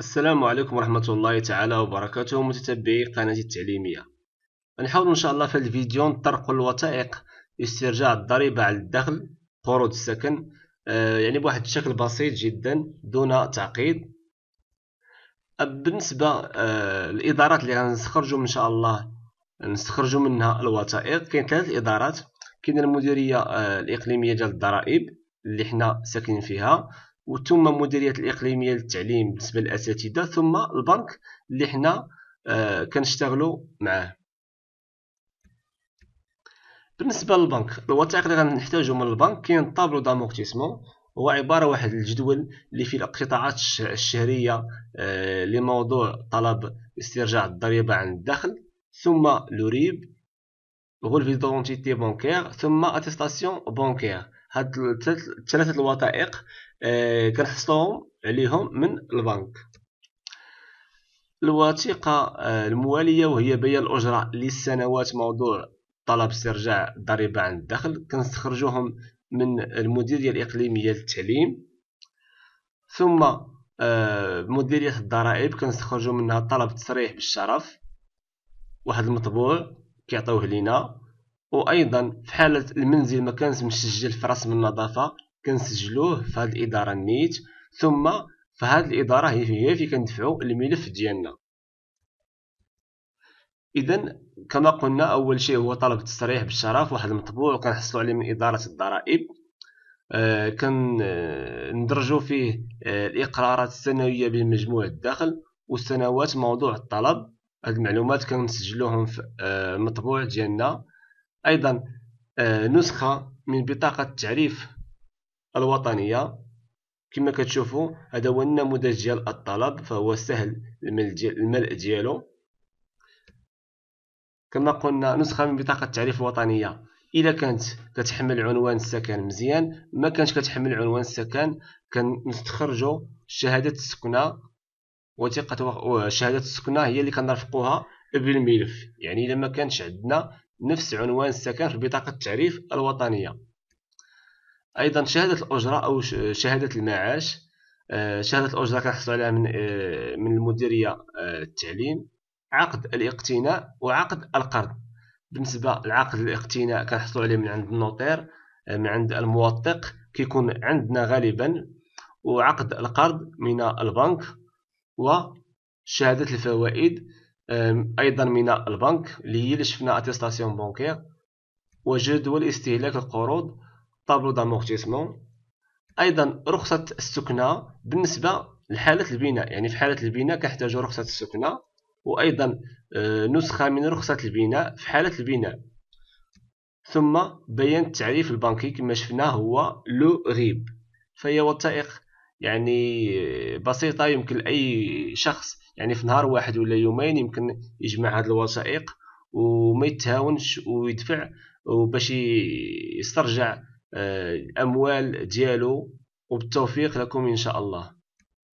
السلام عليكم ورحمة الله تعالى وبركاته متتبعي قناتي التعليمية نحاول إن شاء الله في الفيديو نطرق الوثائق استرجاع الضريبة على الدخل قروض السكن آه، يعني بواحد الشكل بسيط جدا دون تعقيد بالنسبة آه، الإدارات اللي غنستخرجوا إن شاء الله نستخرجوا منها الوثائق كاين ثلاث إدارات كاين المديرية آه، الإقليمية ديال الضرائب اللي حنا ساكنين فيها وثم مديريات الاقليميه للتعليم بالنسبه للاساتذه ثم البنك اللي حنا آه، كنشتغلوا معاه بالنسبه للبنك الوثائق اللي غنحتاجو من البنك كاين طابلو دامورتيسمون هو عباره واحد الجدول اللي فيه الاقتطاعات الشهريه آه، لموضوع طلب استرجاع الضريبه عن الدخل ثم لوريب غولفي دونتيتي بانكير ثم اتيستاسيون بانكير هاد الثلاثه الوثائق آه، كنحصلوهم عليهم من البنك الوثيقة آه، الموالية وهي بيان الأجرة للسنوات موضوع طلب استرجاع الضريبة عن الدخل كنستخرجوهم من المديرية الإقليمية للتعليم ثم آه، مديرية الضرائب كنستخرجو منها طلب تصريح بالشرف واحد المطبوع كيعطيوه لينا وايضا في حالة المنزل ما كانش مسجل في رسم النظافة كنسجلوه في هذه الاداره النيت ثم في هذه الاداره هي في كندفعوا الملف ديالنا اذا كما قلنا اول شيء هو طلب تصريح بالشرف واحد المطبوع كنحصلوا عليه من اداره الضرائب آه كندرجوا فيه آه الاقرارات السنويه بمجموع الدخل والسنوات موضوع الطلب هاد المعلومات كنسجلوهم في آه، المطبوع آه ديالنا ايضا آه، نسخه من بطاقه التعريف الوطنية كما كتشوفوا هذا هو النموذج ديال الطلب فهو سهل الملء ديالو كما قلنا نسخة من بطاقة التعريف الوطنية إلا كانت كتحمل عنوان السكن مزيان ما كانش كتحمل عنوان السكن كنستخرجوا شهادة السكنة وثيقة شهادة السكنة هي اللي كنرفقوها بالملف يعني إلا ما كانش عندنا نفس عنوان السكن في بطاقة التعريف الوطنية ايضا شهاده الاجره او شهاده المعاش آه، شهاده الاجره كنحصلوا عليها من آه، من المديريه التعليم آه، عقد الاقتناء وعقد القرض بالنسبه لعقد الاقتناء كنحصلوا عليه من عند النوطير من عند الموثق كيكون عندنا غالبا وعقد القرض من البنك وشهاده الفوائد ايضا من البنك اللي هي اللي شفنا اتيستاسيون بونكير وجدول استهلاك القروض طابلو دامورتيسمون ايضا رخصه السكنه بالنسبه لحاله البناء يعني في حاله البناء كنحتاجو رخصه السكنه وايضا آه، نسخه من رخصه البناء في حاله البناء ثم بيان التعريف البنكي كما شفنا هو لو غيب فهي وثائق يعني آه، بسيطه يمكن لأي شخص يعني في نهار واحد ولا يومين يمكن يجمع هاد الوثائق وما يتهاونش ويدفع وباش يسترجع آه، الاموال ديالو وبالتوفيق لكم ان شاء الله